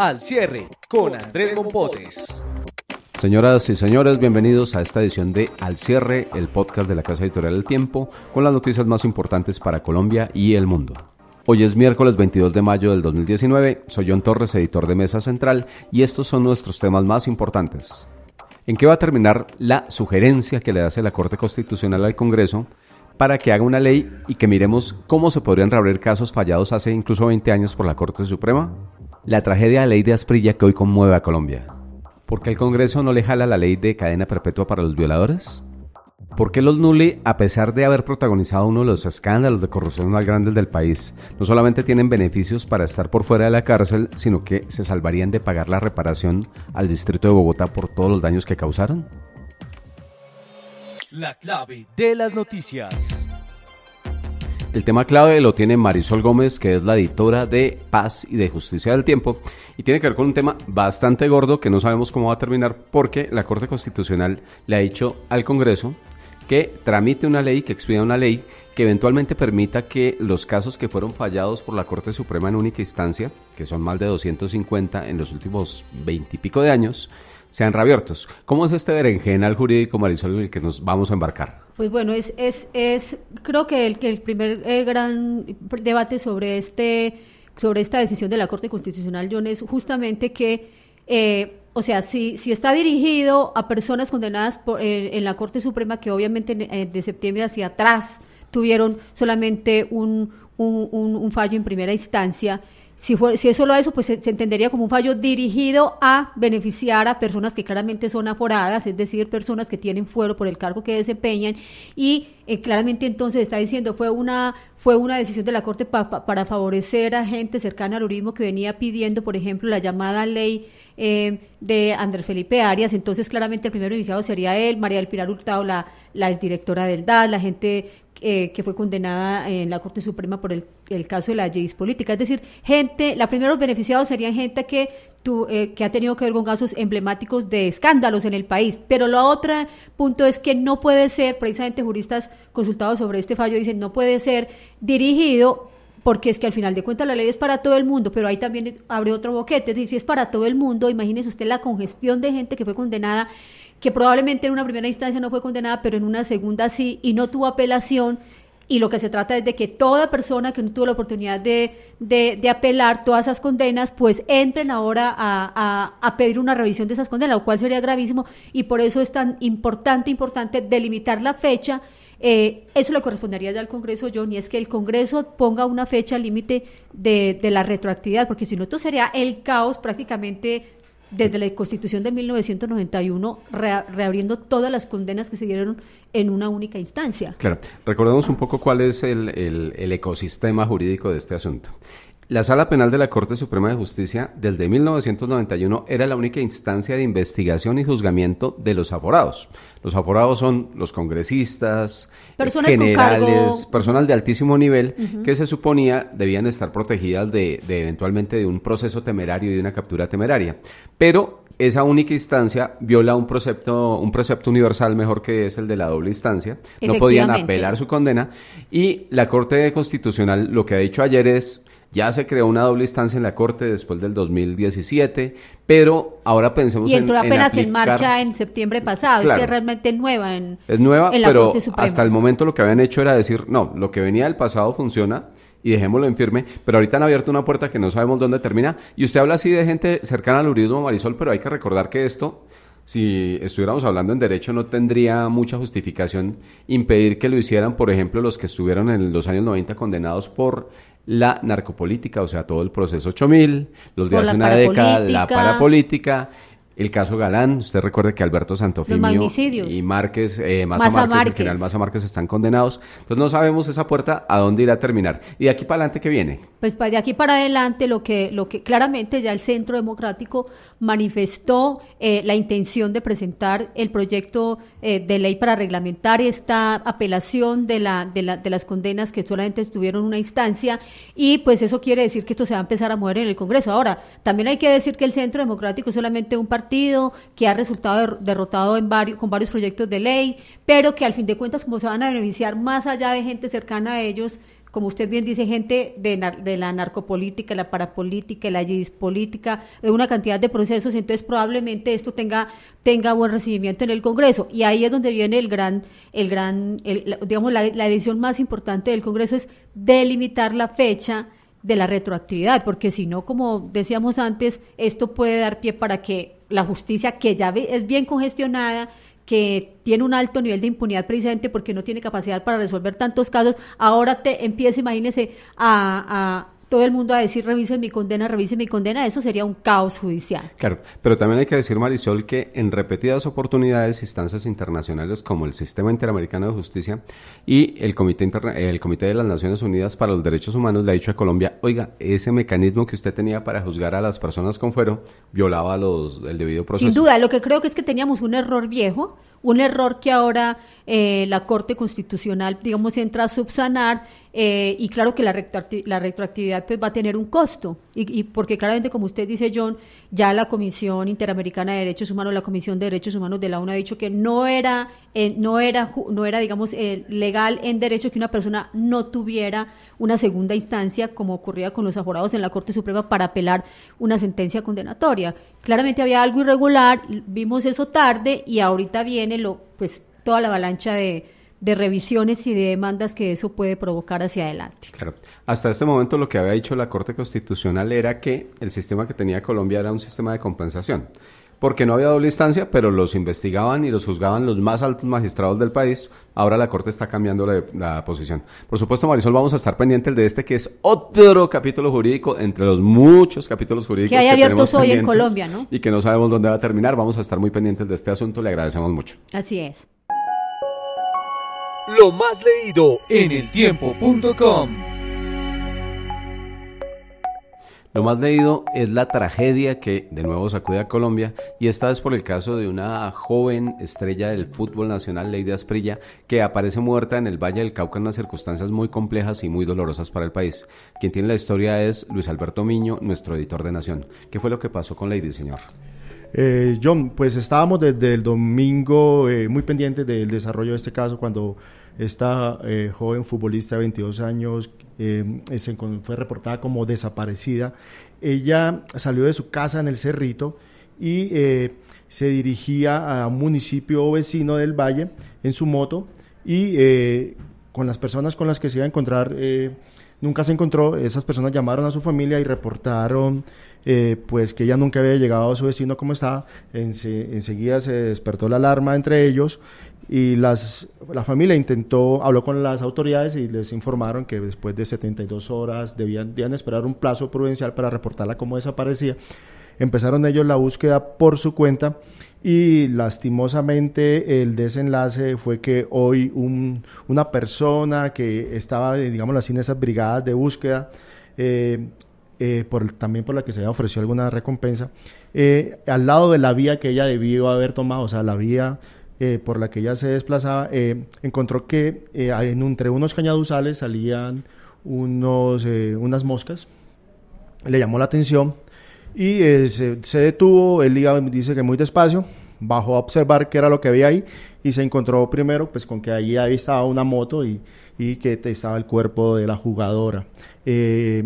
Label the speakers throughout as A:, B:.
A: Al cierre con Andrés Mompotes. Señoras y señores, bienvenidos a esta edición de Al cierre, el podcast de la Casa Editorial del Tiempo, con las noticias más importantes para Colombia y el mundo. Hoy es miércoles 22 de mayo del 2019, soy John Torres, editor de Mesa Central, y estos son nuestros temas más importantes. ¿En qué va a terminar la sugerencia que le hace la Corte Constitucional al Congreso para que haga una ley y que miremos cómo se podrían reabrir casos fallados hace incluso 20 años por la Corte Suprema? la tragedia de la ley de Asprilla que hoy conmueve a Colombia. ¿Por qué el Congreso no le jala la ley de cadena perpetua para los violadores? ¿Por qué los Nulli, a pesar de haber protagonizado uno de los escándalos de corrupción más grandes del país, no solamente tienen beneficios para estar por fuera de la cárcel, sino que se salvarían de pagar la reparación al distrito de Bogotá por todos los daños que causaron?
B: La clave de las noticias.
A: El tema clave lo tiene Marisol Gómez, que es la editora de Paz y de Justicia del Tiempo, y tiene que ver con un tema bastante gordo que no sabemos cómo va a terminar porque la Corte Constitucional le ha dicho al Congreso que tramite una ley, que expida una ley que eventualmente permita que los casos que fueron fallados por la Corte Suprema en única instancia, que son más de 250 en los últimos 20 y pico de años, sean reabiertos. ¿Cómo es este berenjenal jurídico, Marisol, en el que nos vamos a embarcar?
C: Pues bueno, es, es, es creo que el, que el primer eh, gran debate sobre, este, sobre esta decisión de la Corte Constitucional, John, es justamente que... Eh, o sea, si, si está dirigido a personas condenadas por, eh, en la Corte Suprema, que obviamente de septiembre hacia atrás tuvieron solamente un, fallo en primera instancia. Si, fue, si, es solo eso, pues se, entendería como un fallo dirigido a beneficiar a personas que claramente son aforadas, es decir, personas que tienen fuero por el cargo que desempeñan. Y eh, claramente entonces está diciendo, fue una, fue una decisión de la Corte para favorecer a gente cercana al uribismo que venía pidiendo, por ejemplo, la llamada ley eh, de Andrés Felipe Arias. Entonces, claramente el primero iniciado sería él, María del Pilar Hurtado, la, la directora del DAS, la gente eh, que fue condenada en la Corte Suprema por el, caso de la JIS política. Es decir, gente, la primeros beneficiados serían gente que, tu, eh, que ha tenido que ver con casos emblemáticos de escándalos en el país. Pero lo otro punto es que no puede ser, precisamente juristas consultados sobre este fallo dicen, no puede ser dirigido porque es que al final de cuentas la ley es para todo el mundo, pero ahí también abre otro boquete, es si es para todo el mundo, imagínese usted la congestión de gente que fue condenada que probablemente en una primera instancia no fue condenada, pero en una segunda sí, y no tuvo apelación. Y lo que se trata es de que toda persona que no tuvo la oportunidad de, apelar todas esas condenas, pues entren ahora a, pedir una revisión de esas condenas, lo cual sería gravísimo. Y por eso es tan importante, importante delimitar la fecha. Eh, eso le correspondería ya al Congreso, John, y es que el Congreso ponga una fecha límite de, de la retroactividad, porque si no, esto sería el caos prácticamente desde la Constitución de 1991, reabriendo todas las condenas que se dieron en una única instancia.
A: Claro, recordemos un poco cuál es el ecosistema jurídico de este asunto. La Sala Penal de la Corte Suprema de Justicia desde 1991 era la única instancia de investigación y juzgamiento de los aforados. Los aforados son los congresistas, personas generales, de altísimo nivel que se suponía debían estar protegidas de, de eventualmente de un proceso temerario y de una captura temeraria. Pero esa única instancia viola un precepto, un precepto universal mejor que es el de la doble instancia. No podían apelar su condena. Y la Corte Constitucional lo que ha dicho ayer es ya se creó una doble instancia en la Corte después del 2017, pero ahora pensemos en. Y entró apenas en, marcha
C: en septiembre pasado, y que realmente nueva
A: Es nueva, en la pero Corte hasta el momento lo que habían hecho era decir, no, lo que venía del pasado funciona y dejémoslo en firme, pero ahorita han abierto una puerta que no sabemos dónde termina. Y usted habla así de gente cercana al uribismo Marisol, pero hay que recordar que esto, si estuviéramos hablando en derecho, no tendría mucha justificación impedir que lo hicieran, por ejemplo, los que estuvieron en los años 90 condenados por la narcopolítica, o sea, todo el proceso 8000, los días de una década, la parapolítica el caso Galán, usted recuerde que Alberto Santofimio y Márquez, eh, Márquez, Márquez están condenados. Entonces no sabemos esa puerta a dónde irá a terminar. ¿Y de aquí para adelante qué viene?
C: Pues, pues de aquí para adelante lo que, lo que claramente ya el Centro Democrático manifestó eh, la intención de presentar el proyecto eh, de ley para reglamentar esta apelación de, la, de, de las condenas que solamente tuvieron una instancia y pues eso quiere decir que esto se va a empezar a mover en el Congreso. Ahora, también hay que decir que el Centro Democrático es solamente un partido que ha resultado derrotado en varios, con varios proyectos de ley, pero que al fin de cuentas como se van a beneficiar más allá de gente cercana a ellos, como usted bien dice, gente de, la narcopolítica, la parapolítica, la política, una cantidad de procesos, entonces probablemente esto tenga, tenga buen recibimiento en el Congreso. Y ahí es donde viene el gran, el gran digamos, la, la edición más importante del Congreso es delimitar la fecha de la retroactividad, porque si no, como decíamos antes, esto puede dar pie para que la justicia, que ya es bien congestionada, que tiene un alto nivel de impunidad precisamente porque no tiene capacidad para resolver tantos casos, ahora te empieza, imagínese, a todo el mundo a decir revise mi condena, revise mi condena, eso sería un caos judicial.
A: Claro, pero también hay que decir, Marisol, que en repetidas oportunidades instancias internacionales como el Sistema Interamericano de Justicia y el Comité, el Comité de las Naciones Unidas para los Derechos Humanos le ha dicho a Colombia, oiga, ese mecanismo que usted tenía para juzgar a las personas con fuero violaba los, el debido proceso. Sin
C: duda, lo que creo que es que teníamos un error viejo un error que ahora eh, la Corte Constitucional, digamos, entra a subsanar eh, y claro que la, la retroactividad pues, va a tener un costo y, porque claramente, como usted dice, John, ya la Comisión Interamericana de Derechos Humanos, la Comisión de Derechos Humanos de la ONU ha dicho que no era, eh, no era, no era digamos, eh, legal en derecho que una persona no tuviera una segunda instancia, como ocurría con los aforados en la Corte Suprema, para apelar una sentencia condenatoria. Claramente había algo irregular, vimos eso tarde y ahorita viene lo, pues, toda la avalancha de de revisiones y de demandas que eso puede provocar hacia adelante.
A: Claro. Hasta este momento lo que había dicho la Corte Constitucional era que el sistema que tenía Colombia era un sistema de compensación, porque no había doble instancia, pero los investigaban y los juzgaban los más altos magistrados del país. Ahora la Corte está cambiando la, posición. Por supuesto, Marisol, vamos a estar pendientes de este que es otro capítulo jurídico entre los muchos capítulos jurídicos que hay abiertos hoy en Colombia, Y que no sabemos dónde va a terminar. Vamos a estar muy pendientes de este asunto. Le agradecemos mucho.
C: Así es
D: lo más leído en eltiempo.com.
A: Lo más leído es la tragedia que de nuevo sacude a Colombia y esta es por el caso de una joven estrella del fútbol nacional, Lady Asprilla, que aparece muerta en el Valle del Cauca en unas circunstancias muy complejas y muy dolorosas para el país. Quien tiene la historia es Luis Alberto Miño, nuestro editor de Nación. ¿Qué fue lo que pasó con Lady, señor?
B: Eh,
E: John, pues estábamos desde el domingo eh, muy pendientes del desarrollo de este caso cuando esta eh, joven futbolista de 22 años eh, fue reportada como desaparecida. Ella salió de su casa en el Cerrito y se dirigía a un municipio vecino del valle en su moto y con las personas con las que se iba a encontrar nunca se encontró. Esas personas llamaron a su familia y reportaron eh, pues que ella nunca había llegado a su destino como estaba. enseguida se despertó la alarma entre ellos y las, la familia intentó, habló con las autoridades y les informaron que después de 72 horas debían, debían esperar un plazo prudencial para reportarla como desaparecía. Empezaron ellos la búsqueda por su cuenta y lastimosamente el desenlace fue que hoy una persona que estaba, digamos así, en esas brigadas de búsqueda, eh, eh, por, también por la que se había ofrecido alguna recompensa, eh, al lado de la vía que ella debió haber tomado, o sea, la vía por la que ella se desplazaba, encontró que entre unos cañaduzales salían unos, unas moscas, le llamó la atención, y eh, se, detuvo, él dice que muy despacio, bajó a observar qué era lo que había ahí y se encontró primero pues con que ahí, ahí estaba una moto y, y que estaba el cuerpo de la jugadora. Eh,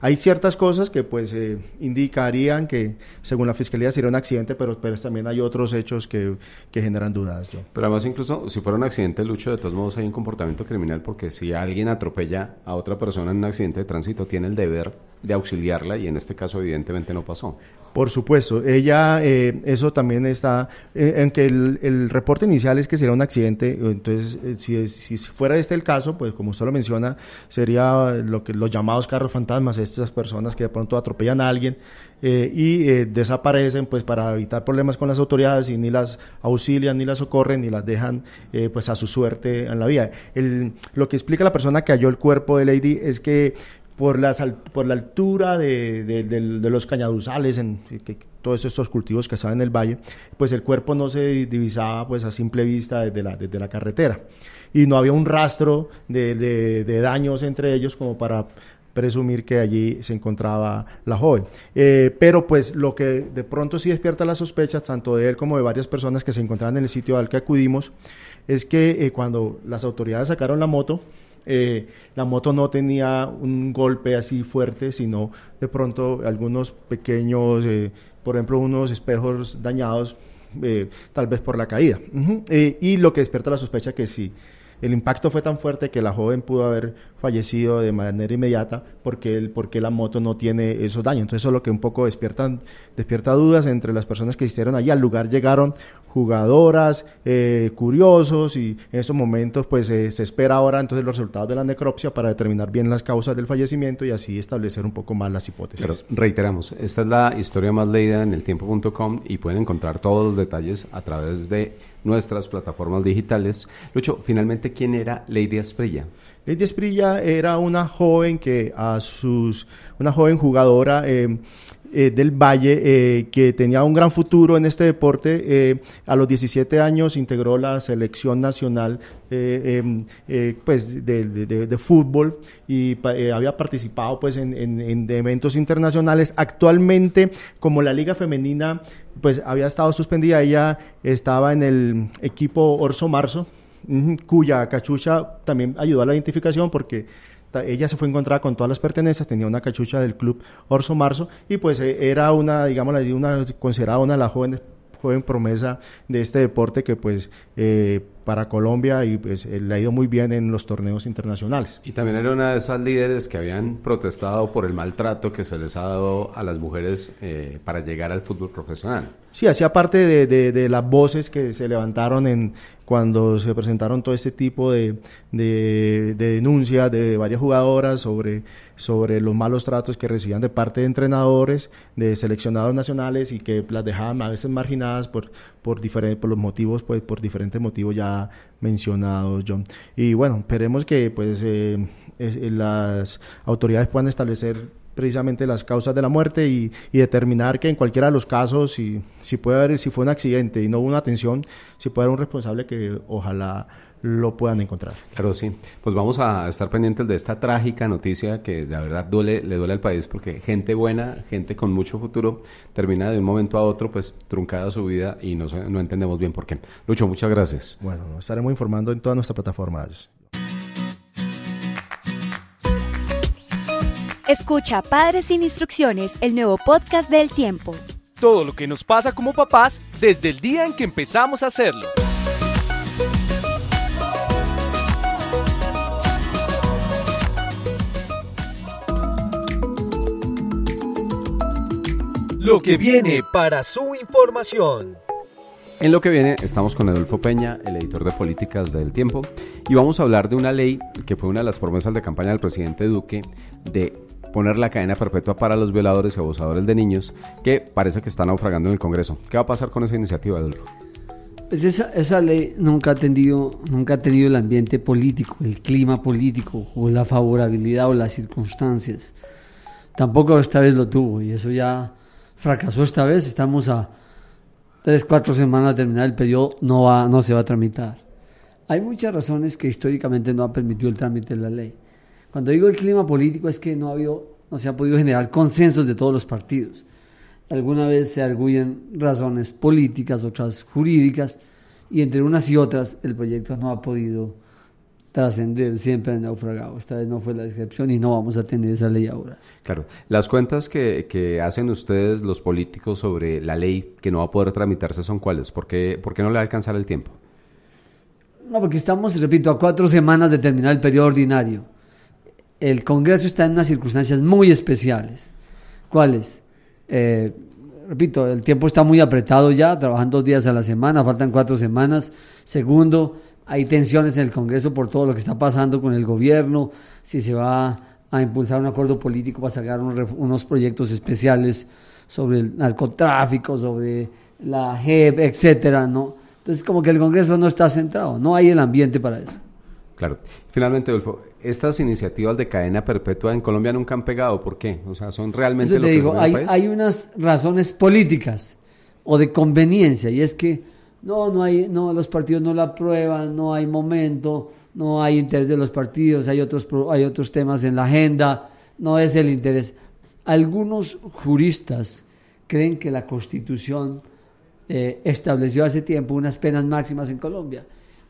E: hay ciertas cosas que pues eh, indicarían que según la fiscalía sería un accidente, pero, pero también hay otros hechos que, generan dudas.
A: Pero además incluso si fuera un accidente, Lucho, de todos modos hay un comportamiento criminal porque si alguien atropella a otra persona en un accidente de tránsito, tiene el deber de auxiliarla y en este caso evidentemente no pasó.
E: Por supuesto, ella, eh, eso también está, eh, en que el, reporte inicial es que sería un accidente, entonces eh, si, si, fuera este el caso, pues como usted lo menciona, sería lo que los llamados carros fantasmas, estas personas que de pronto atropellan a alguien y desaparecen pues para evitar problemas con las autoridades y ni las auxilian, ni las socorren, ni las dejan pues a su suerte en la vía. El, lo que explica la persona que halló el cuerpo de Lady es que por, la altura de, los cañaduzales, en, todos estos cultivos que estaban en el valle, pues el cuerpo no se divisaba pues a simple vista desde la, carretera. Y no había un rastro de, daños entre ellos como para presumir que allí se encontraba la joven. Eh, pero pues lo que de pronto sí despierta las sospechas, tanto de él como de varias personas que se encontraban en el sitio al que acudimos, es que eh, cuando las autoridades sacaron la moto, eh, la moto no tenía un golpe así fuerte, sino de pronto algunos pequeños, eh, por ejemplo, unos espejos dañados, eh, tal vez por la caída. y lo que despierta la sospecha que si El impacto fue tan fuerte que la joven pudo haber fallecido de manera inmediata porque, el, porque la moto no tiene esos daños. Entonces eso es lo que un poco despiertan, despierta dudas entre las personas que hicieron allí. Al lugar llegaron jugadoras, eh, curiosos y en esos momentos pues eh, se espera ahora entonces los resultados de la necropsia para determinar bien las causas del fallecimiento y así establecer un poco más las hipótesis.
A: reiteramos, esta es la historia más leída en el tiempo.com y pueden encontrar todos los detalles a través de nuestras plataformas digitales. Lucho, finalmente, ¿quién era Lady Esprilla? Lady Esprilla era una joven que
E: a sus, una joven jugadora eh, eh, del Valle, eh, que tenía un gran futuro en este deporte. Eh, a los 17 años integró la selección nacional em, pues de, fútbol y había participado pues, en, en, eventos internacionales. Actualmente, como la Liga Femenina pues, había estado suspendida, ella estaba en el equipo Orso Marzo, cuya cachucha también ayudó a la identificación porque ella se fue encontrada con todas las pertenencias, tenía una cachucha del club Orso Marzo y pues e, era una, digamos, una, considerada una de las jóvenes joven promesa de este deporte que pues eh, para Colombia y pues, eh, le ha ido muy bien en los torneos internacionales. Y también era
A: una de esas líderes que habían protestado por el maltrato que se les ha dado a las mujeres eh, para llegar al fútbol profesional.
E: Sí, hacía parte de, las voces que se levantaron en cuando se presentaron todo este tipo de, denuncias de varias jugadoras sobre, sobre los malos tratos que recibían de parte de entrenadores, de seleccionados nacionales y que las dejaban a veces marginadas por, por, por los motivos, pues por diferentes motivos ya mencionado John. Y bueno, esperemos que pues eh, eh, las autoridades puedan establecer precisamente las causas de la muerte y, determinar que en cualquiera de los casos, si, si puede haber, si fue un accidente y no hubo una atención, si puede haber un responsable que ojalá lo puedan encontrar.
A: Claro, sí. Pues vamos a estar pendientes de esta trágica noticia que de verdad duele, le duele al país porque gente buena, gente con mucho futuro, termina de un momento a otro pues truncada su vida y no, no entendemos bien por qué. Lucho, muchas gracias. Bueno, estaremos informando en todas nuestras plataformas.
C: Escucha Padres sin Instrucciones, el nuevo podcast del tiempo.
A: Todo lo que nos pasa como papás desde el día en que empezamos a hacerlo.
C: Lo que viene para su información.
A: En lo que viene estamos con Adolfo Peña, el editor de políticas del tiempo, y vamos a hablar de una ley que fue una de las promesas de campaña del presidente Duque de poner la cadena perpetua para los violadores y abusadores de niños, que parece que están naufragando en el Congreso. ¿Qué va a pasar con esa iniciativa, Adolfo?
D: Pues esa, ley nunca ha, tenido, nunca ha tenido el ambiente político, el clima político, o la favorabilidad o las circunstancias. Tampoco esta vez lo tuvo, y eso ya fracasó esta vez. Estamos a tres, cuatro semanas de terminar el periodo, no, va, no se va a tramitar. Hay muchas razones que históricamente no ha permitido el trámite de la ley. Cuando digo el clima político es que no, ha habido, no se ha podido generar consensos de todos los partidos. Alguna vez se arguyen razones políticas, otras jurídicas, y entre unas y otras el proyecto no ha podido trascender, siempre ha naufragado. Esta vez no fue la excepción y no vamos a tener esa ley ahora.
A: Claro, las cuentas que, hacen ustedes, los políticos, sobre la ley que no va a poder tramitarse son cuáles? ¿Por qué, por qué no le va a alcanzar el tiempo?
D: No, porque estamos, repito, a cuatro semanas de terminar el periodo ordinario el Congreso está en unas circunstancias muy especiales. ¿Cuáles? Eh, repito, el tiempo está muy apretado ya, trabajan dos días a la semana, faltan cuatro semanas. Segundo, hay tensiones en el Congreso por todo lo que está pasando con el gobierno, si se va a impulsar un acuerdo político para sacar unos proyectos especiales sobre el narcotráfico, sobre la JEP, etcétera, ¿no? Entonces, como que el Congreso no está centrado, no hay el ambiente para eso.
A: Claro. Finalmente, Adolfo, estas iniciativas de cadena perpetua en Colombia nunca han pegado. ¿Por qué? O sea, son realmente lo te que digo, hay, hay
D: unas razones políticas o de conveniencia y es que no, no hay, no, los partidos no la aprueban, no hay momento, no hay interés de los partidos, hay otros, hay otros temas en la agenda, no es el interés. Algunos juristas creen que la Constitución eh, estableció hace tiempo unas penas máximas en Colombia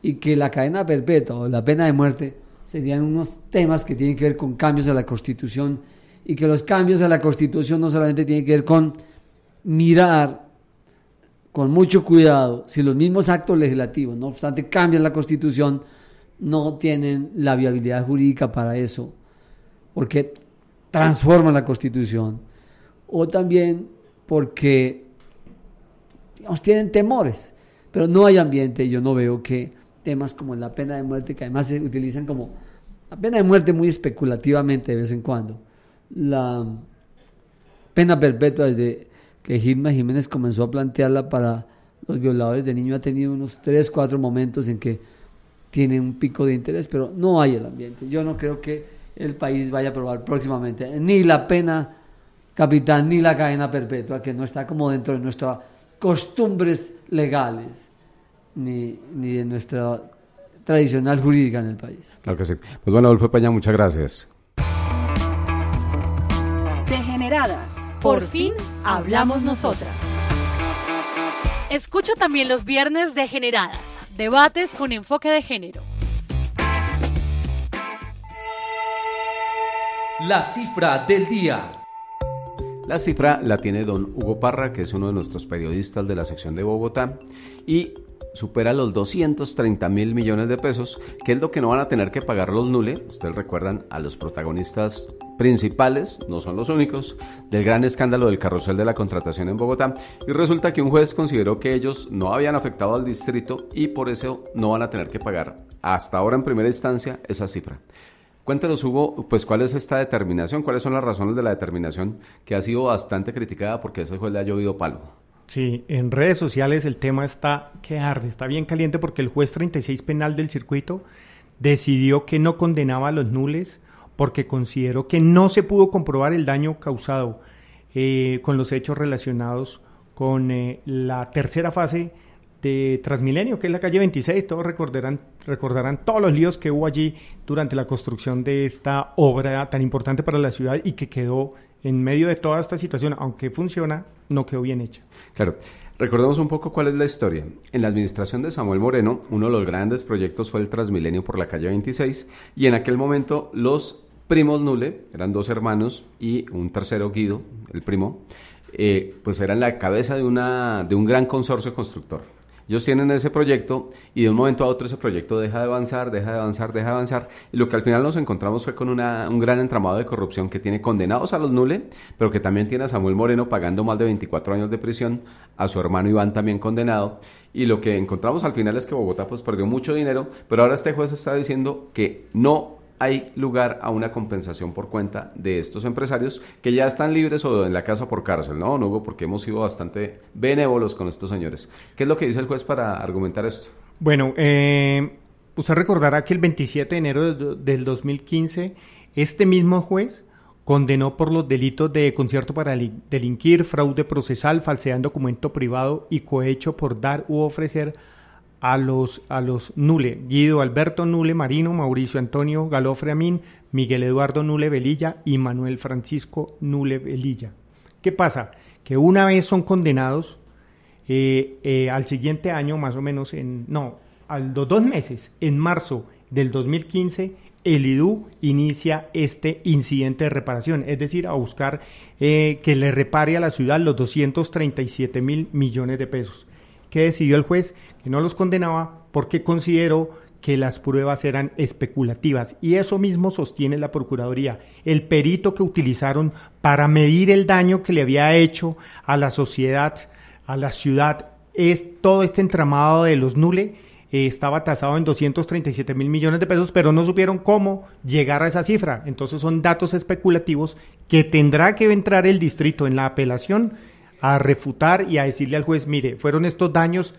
D: y que la cadena perpetua o la pena de muerte serían unos temas que tienen que ver con cambios a la Constitución y que los cambios a la Constitución no solamente tienen que ver con mirar con mucho cuidado si los mismos actos legislativos, no obstante, cambian la Constitución, no tienen la viabilidad jurídica para eso, porque transforman la Constitución, o también porque tienen temores, pero no hay ambiente, yo no veo que temas como la pena de muerte, que además se utilizan como la pena de muerte muy especulativamente de vez en cuando. La pena perpetua desde que Gilma Jiménez comenzó a plantearla para los violadores de niños ha tenido unos 3, 4 momentos en que tiene un pico de interés, pero no hay el ambiente. Yo no creo que el país vaya a aprobar próximamente eh, ni la pena capital ni la cadena perpetua, que no está como dentro de nuestras costumbres legales ni, de nuestra tradicional jurídica en el país.
A: Claro que sí. Pues bueno, Adolfo Peña, muchas gracias.
C: Degeneradas. Por fin hablamos nosotras. Escucha también los viernes Degeneradas, debates con enfoque de género.
D: La cifra del día.
A: La cifra la tiene don Hugo Parra, que es uno de nuestros periodistas de la sección de Bogotá, y supera los 230 mil millones de pesos, que es lo que no van a tener que pagar los Nule, ustedes recuerdan a los protagonistas principales, no son los únicos, del gran escándalo del carrusel de la contratación en Bogotá, y resulta que un juez consideró que ellos no habían afectado al distrito y por eso no van a tener que pagar hasta ahora en primera instancia esa cifra. Cuéntanos, Hugo, pues cuál es esta determinación, cuáles son las razones de la determinación que ha sido bastante criticada porque ese juez le ha llovido palo. Sí, en
B: redes sociales el tema está que está bien caliente porque el juez 36 penal del circuito decidió que no condenaba a los nules porque consideró que no se pudo comprobar el daño causado eh, con los hechos relacionados con eh, la tercera fase de Transmilenio, que es la calle 26. Todos recordarán, recordarán todos los líos que hubo allí durante la construcción de esta obra tan importante para la ciudad y que quedó en medio de toda esta situación, aunque funciona, no quedó bien hecha.
A: Claro. Recordemos un poco cuál es la historia. En la administración de Samuel Moreno, uno de los grandes proyectos fue el Transmilenio por la calle 26 y en aquel momento los primos Nule, eran dos hermanos y un tercero Guido, el primo, eh, pues eran la cabeza de, de un gran consorcio constructor. Ellos tienen ese proyecto y de un momento a otro ese proyecto deja de avanzar, deja de avanzar, deja de avanzar. Y lo que al final nos encontramos fue con una, un gran entramado de corrupción que tiene condenados a los Nule, pero que también tiene a Samuel Moreno pagando más de 24 años de prisión, a su hermano Iván también condenado. Y lo que encontramos al final es que Bogotá pues perdió mucho dinero, pero ahora este juez está diciendo que no hay lugar a una compensación por cuenta de estos empresarios que ya están libres o en la casa por cárcel, ¿no, hubo, Porque hemos sido bastante benévolos con estos señores. ¿Qué es lo que dice el juez para argumentar esto?
B: Bueno, eh, usted recordará que el 27 de enero del 2015, este mismo juez condenó por los delitos de concierto para delinquir, fraude procesal, falsedad en documento privado y cohecho por dar u ofrecer a los, a los Nule, Guido Alberto Nule Marino, Mauricio Antonio Galofre Amín, Miguel Eduardo Nule Velilla y Manuel Francisco Nule Velilla. ¿Qué pasa? Que una vez son condenados, eh, eh, al siguiente año, más o menos, en, no, a los dos meses, en marzo del 2015, el IDU inicia este incidente de reparación, es decir, a buscar eh, que le repare a la ciudad los 237 mil millones de pesos que decidió el juez que no los condenaba porque consideró que las pruebas eran especulativas. Y eso mismo sostiene la Procuraduría. El perito que utilizaron para medir el daño que le había hecho a la sociedad, a la ciudad, es todo este entramado de los nule eh, estaba tasado en 237 mil millones de pesos, pero no supieron cómo llegar a esa cifra. Entonces son datos especulativos que tendrá que entrar el distrito en la apelación a refutar y a decirle al juez, mire, fueron estos daños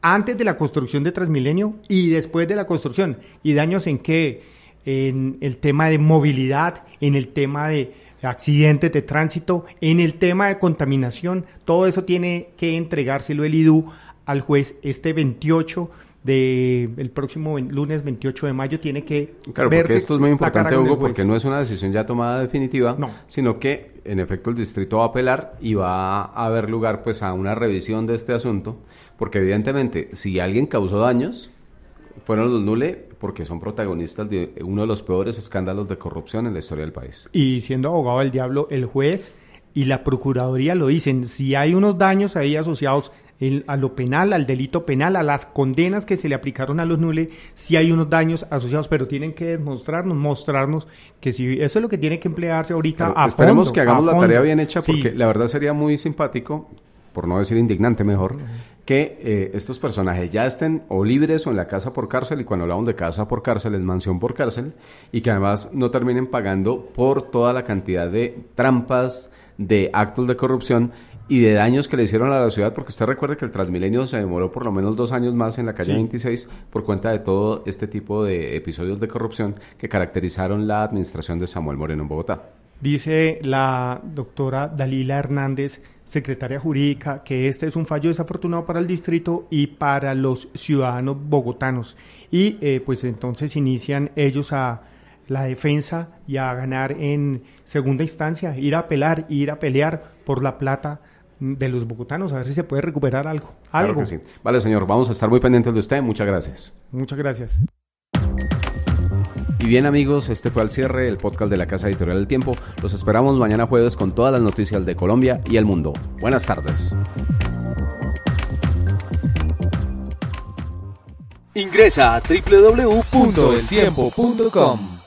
B: antes de la construcción de Transmilenio y después de la construcción. ¿Y daños en qué? En el tema de movilidad, en el tema de accidentes de tránsito, en el tema de contaminación. Todo eso tiene que entregárselo el IDU al juez este 28 del próximo lunes 28 de mayo tiene que claro porque esto es muy importante Hugo porque no
A: es una decisión ya tomada definitiva sino que en efecto el distrito va a apelar y va a haber lugar pues a una revisión de este asunto porque evidentemente si alguien causó daños fueron los Nule porque son protagonistas de uno de los peores escándalos de corrupción en la historia del país.
B: Y siendo abogado del diablo, el juez y la Procuraduría lo dicen, si hay unos daños ahí asociados a lo penal, al delito penal, a las condenas que se le aplicaron a los nules, si hay unos daños asociados, pero tienen que demostrarnos, mostrarnos que si eso es lo que tiene que emplearse ahorita
A: Esperemos que hagamos la tarea bien hecha porque la verdad sería muy simpático, por no decir indignante mejor, que eh, estos personajes ya estén o libres o en la casa por cárcel, y cuando hablamos de casa por cárcel es mansión por cárcel, y que además no terminen pagando por toda la cantidad de trampas, de actos de corrupción y de daños que le hicieron a la ciudad, porque usted recuerda que el Transmilenio se demoró por lo menos dos años más en la calle 26 por cuenta de todo este tipo de episodios de corrupción que caracterizaron la administración de Samuel Moreno en Bogotá. Dice
B: la doctora Dalila Hernández, secretaria jurídica, que este es un fallo desafortunado para el distrito y para los ciudadanos bogotanos. Y eh, pues entonces inician ellos a la defensa y a ganar en segunda instancia, ir a apelar, ir a pelear por la plata de los bogotanos, a ver si se puede recuperar algo.
A: algo. Vale, señor, vamos a estar muy pendientes de usted. Muchas gracias.
B: Muchas gracias.
A: Y bien amigos, este fue al cierre el podcast de la Casa Editorial del Tiempo. Los esperamos mañana jueves con todas las noticias de Colombia y el mundo. Buenas tardes.
D: Ingresa a www.eltiempo.com.